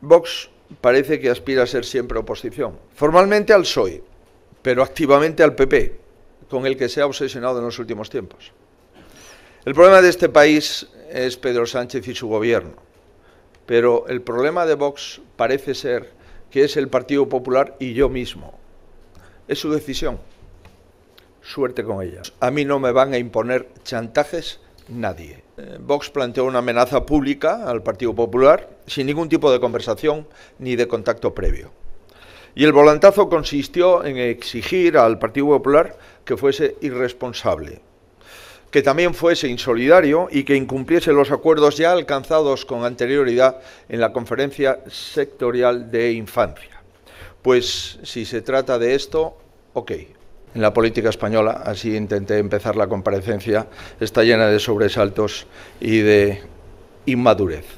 Vox parece que aspira a ser siempre oposición. Formalmente al PSOE, pero activamente al PP, con el que se ha obsesionado en los últimos tiempos. El problema de este país es Pedro Sánchez y su gobierno, pero el problema de Vox parece ser que es el Partido Popular y yo mismo. Es su decisión. Suerte con ella. A mí no me van a imponer chantajes nadie. Vox planteó una amenaza pública al Partido Popular sin ningún tipo de conversación ni de contacto previo. Y el volantazo consistió en exigir al Partido Popular que fuese irresponsable, que también fuese insolidario y que incumpliese los acuerdos ya alcanzados con anterioridad en la conferencia sectorial de infancia. Pues si se trata de esto, ok, en la política española, así intenté empezar la comparecencia, está llena de sobresaltos y de inmadurez.